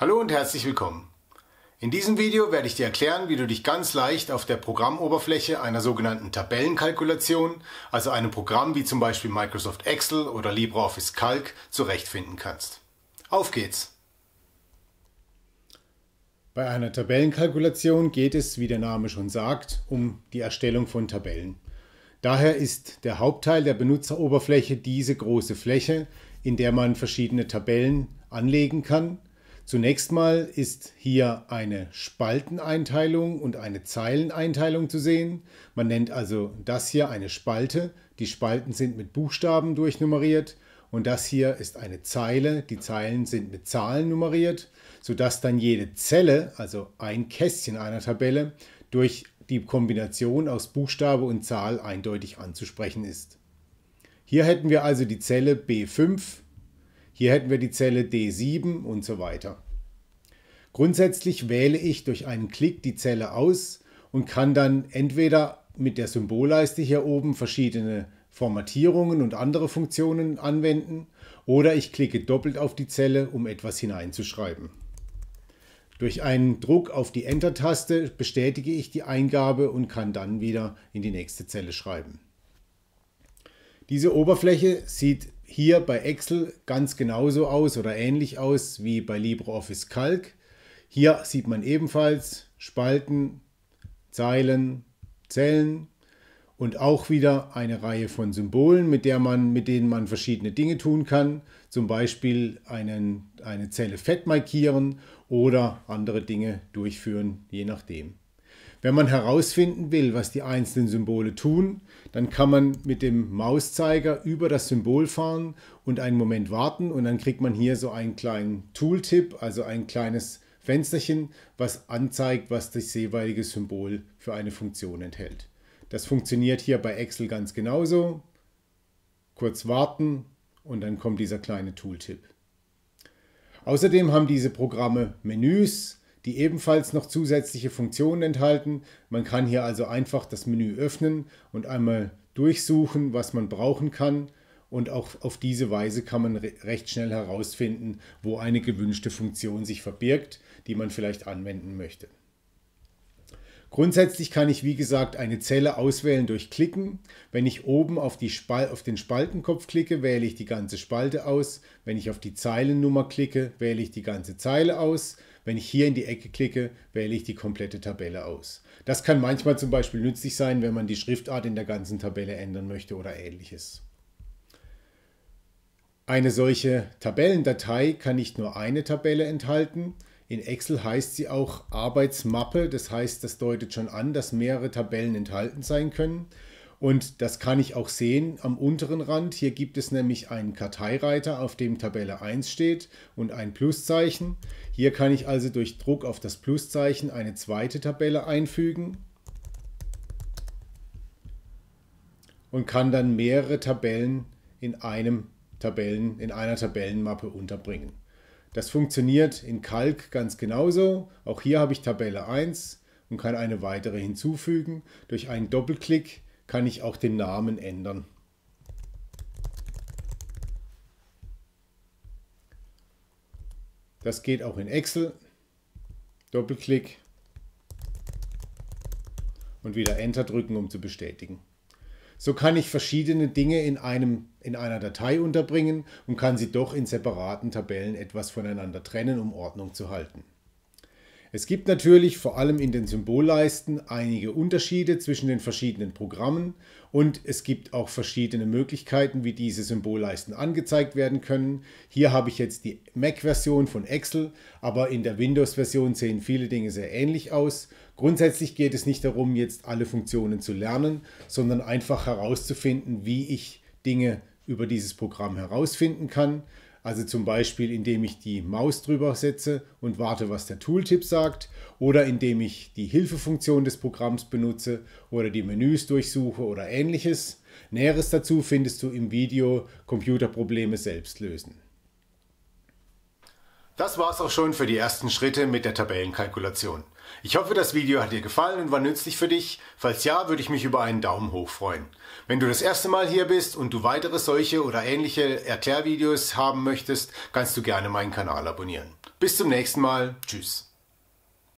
Hallo und herzlich willkommen. In diesem Video werde ich dir erklären, wie du dich ganz leicht auf der Programmoberfläche einer sogenannten Tabellenkalkulation, also einem Programm wie zum Beispiel Microsoft Excel oder LibreOffice Calc, zurechtfinden kannst. Auf geht's! Bei einer Tabellenkalkulation geht es, wie der Name schon sagt, um die Erstellung von Tabellen. Daher ist der Hauptteil der Benutzeroberfläche diese große Fläche, in der man verschiedene Tabellen anlegen kann – Zunächst mal ist hier eine Spalteneinteilung und eine Zeileneinteilung zu sehen. Man nennt also das hier eine Spalte. Die Spalten sind mit Buchstaben durchnummeriert und das hier ist eine Zeile. Die Zeilen sind mit Zahlen nummeriert, sodass dann jede Zelle, also ein Kästchen einer Tabelle, durch die Kombination aus Buchstabe und Zahl eindeutig anzusprechen ist. Hier hätten wir also die Zelle B5 hier hätten wir die Zelle D7 und so weiter. Grundsätzlich wähle ich durch einen Klick die Zelle aus und kann dann entweder mit der Symbolleiste hier oben verschiedene Formatierungen und andere Funktionen anwenden oder ich klicke doppelt auf die Zelle, um etwas hineinzuschreiben. Durch einen Druck auf die Enter-Taste bestätige ich die Eingabe und kann dann wieder in die nächste Zelle schreiben. Diese Oberfläche sieht hier bei Excel ganz genauso aus oder ähnlich aus wie bei LibreOffice Calc. Hier sieht man ebenfalls Spalten, Zeilen, Zellen und auch wieder eine Reihe von Symbolen, mit, der man, mit denen man verschiedene Dinge tun kann. Zum Beispiel einen, eine Zelle fett markieren oder andere Dinge durchführen, je nachdem. Wenn man herausfinden will, was die einzelnen Symbole tun, dann kann man mit dem Mauszeiger über das Symbol fahren und einen Moment warten und dann kriegt man hier so einen kleinen Tooltip, also ein kleines Fensterchen, was anzeigt, was das jeweilige Symbol für eine Funktion enthält. Das funktioniert hier bei Excel ganz genauso. Kurz warten und dann kommt dieser kleine Tooltip. Außerdem haben diese Programme Menüs, die ebenfalls noch zusätzliche Funktionen enthalten. Man kann hier also einfach das Menü öffnen und einmal durchsuchen, was man brauchen kann. Und auch auf diese Weise kann man recht schnell herausfinden, wo eine gewünschte Funktion sich verbirgt, die man vielleicht anwenden möchte. Grundsätzlich kann ich, wie gesagt, eine Zelle auswählen durch Klicken. Wenn ich oben auf, Spal auf den Spaltenkopf klicke, wähle ich die ganze Spalte aus. Wenn ich auf die Zeilennummer klicke, wähle ich die ganze Zeile aus. Wenn ich hier in die Ecke klicke, wähle ich die komplette Tabelle aus. Das kann manchmal zum Beispiel nützlich sein, wenn man die Schriftart in der ganzen Tabelle ändern möchte oder ähnliches. Eine solche Tabellendatei kann nicht nur eine Tabelle enthalten, in Excel heißt sie auch Arbeitsmappe, das heißt, das deutet schon an, dass mehrere Tabellen enthalten sein können. Und das kann ich auch sehen am unteren Rand. Hier gibt es nämlich einen Karteireiter, auf dem Tabelle 1 steht und ein Pluszeichen. Hier kann ich also durch Druck auf das Pluszeichen eine zweite Tabelle einfügen und kann dann mehrere Tabellen in einem Tabellen in einer Tabellenmappe unterbringen. Das funktioniert in Kalk ganz genauso. Auch hier habe ich Tabelle 1 und kann eine weitere hinzufügen. Durch einen Doppelklick kann ich auch den Namen ändern. Das geht auch in Excel. Doppelklick und wieder Enter drücken, um zu bestätigen. So kann ich verschiedene Dinge in, einem, in einer Datei unterbringen und kann sie doch in separaten Tabellen etwas voneinander trennen, um Ordnung zu halten. Es gibt natürlich vor allem in den Symbolleisten einige Unterschiede zwischen den verschiedenen Programmen und es gibt auch verschiedene Möglichkeiten, wie diese Symbolleisten angezeigt werden können. Hier habe ich jetzt die Mac-Version von Excel, aber in der Windows-Version sehen viele Dinge sehr ähnlich aus. Grundsätzlich geht es nicht darum, jetzt alle Funktionen zu lernen, sondern einfach herauszufinden, wie ich Dinge über dieses Programm herausfinden kann. Also zum Beispiel, indem ich die Maus drüber setze und warte, was der Tooltip sagt, oder indem ich die Hilfefunktion des Programms benutze oder die Menüs durchsuche oder ähnliches. Näheres dazu findest du im Video Computerprobleme selbst lösen. Das war's auch schon für die ersten Schritte mit der Tabellenkalkulation. Ich hoffe, das Video hat dir gefallen und war nützlich für dich. Falls ja, würde ich mich über einen Daumen hoch freuen. Wenn du das erste Mal hier bist und du weitere solche oder ähnliche Erklärvideos haben möchtest, kannst du gerne meinen Kanal abonnieren. Bis zum nächsten Mal. Tschüss.